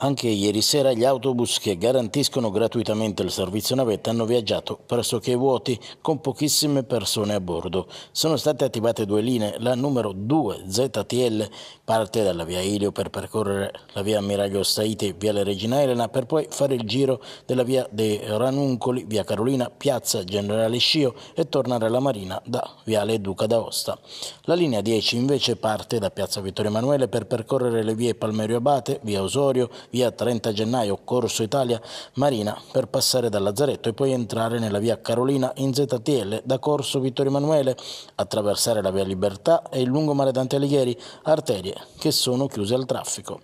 Anche ieri sera gli autobus che garantiscono gratuitamente il servizio navetta hanno viaggiato pressoché vuoti con pochissime persone a bordo. Sono state attivate due linee, la numero 2 ZTL parte dalla via Ilio per percorrere la via Ammiraglio e via Le Regina Elena per poi fare il giro della via dei Ranuncoli, via Carolina, piazza Generale Scio e tornare alla Marina da viale Duca d'Aosta. La linea 10 invece parte da piazza Vittorio Emanuele per percorrere le vie Palmerio Abate, via Osorio via 30 gennaio, Corso Italia, Marina, per passare da Lazzaretto e poi entrare nella via Carolina in ZTL da Corso Vittorio Emanuele, attraversare la via Libertà e il lungomare Dante Alighieri, arterie che sono chiuse al traffico.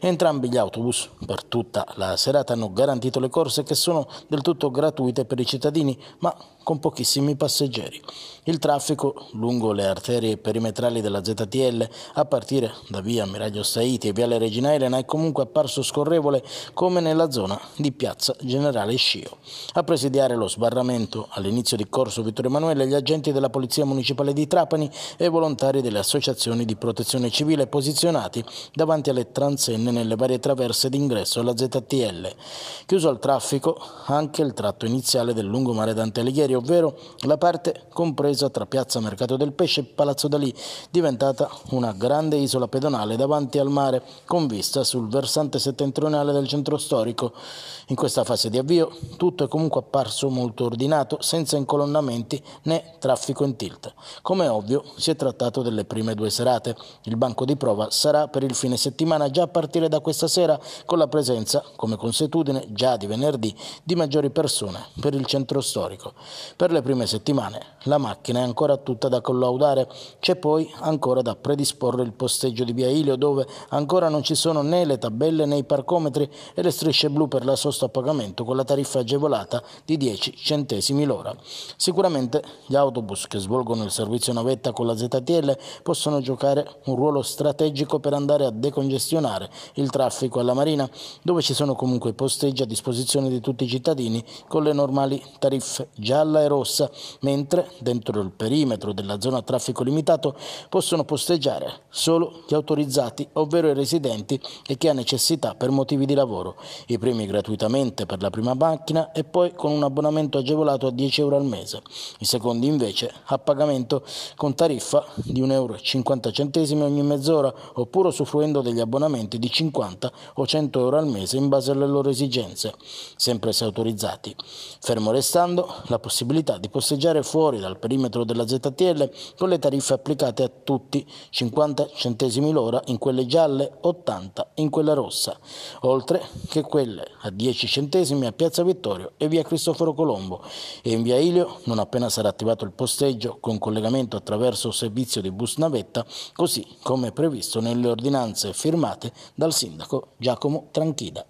Entrambi gli autobus per tutta la serata hanno garantito le corse che sono del tutto gratuite per i cittadini, ma con pochissimi passeggeri. Il traffico lungo le arterie perimetrali della ZTL, a partire da via Miraglio Saiti e via Le Regina Elena, è comunque apparso scorrevole come nella zona di Piazza Generale Scio. A presidiare lo sbarramento all'inizio di Corso Vittorio Emanuele gli agenti della Polizia Municipale di Trapani e volontari delle associazioni di protezione civile posizionati davanti alle transenne nelle varie traverse d'ingresso alla ZTL. Chiuso al traffico anche il tratto iniziale del lungomare Dante Alighieri, ovvero la parte compresa tra Piazza Mercato del Pesce e Palazzo Dalì, diventata una grande isola pedonale davanti al mare con vista sul versante settentrionale settentrionale del centro storico. In questa fase di avvio tutto è comunque apparso molto ordinato, senza incolonnamenti né traffico in tilt. Come ovvio si è trattato delle prime due serate. Il banco di prova sarà per il fine settimana già a partire da questa sera con la presenza, come consuetudine, già di venerdì di maggiori persone per il centro storico. Per le prime settimane la macchina è ancora tutta da collaudare, c'è poi ancora da predisporre il posteggio di Via Ilio dove ancora non ci sono né le tabelle né i i parcometri e le strisce blu per la sosta a pagamento con la tariffa agevolata di 10 centesimi l'ora. Sicuramente gli autobus che svolgono il servizio navetta con la ZTL possono giocare un ruolo strategico per andare a decongestionare il traffico alla marina, dove ci sono comunque posteggi a disposizione di tutti i cittadini con le normali tariffe gialla e rossa, mentre dentro il perimetro della zona a traffico limitato possono posteggiare solo gli autorizzati, ovvero i residenti e chi ha necessità per motivi di lavoro, i primi gratuitamente per la prima macchina e poi con un abbonamento agevolato a 10 euro al mese, i secondi invece a pagamento con tariffa di 1,50 euro ogni mezz'ora oppure usufruendo degli abbonamenti di 50 o 100 euro al mese in base alle loro esigenze, sempre se autorizzati, fermo restando la possibilità di posteggiare fuori dal perimetro della ZTL con le tariffe applicate a tutti 50 centesimi l'ora in quelle gialle, 80 in quella rossa, oltre che quelle a 10 centesimi a Piazza Vittorio e via Cristoforo Colombo e in via Ilio non appena sarà attivato il posteggio con collegamento attraverso servizio di bus navetta, così come previsto nelle ordinanze firmate dal sindaco Giacomo Tranchida.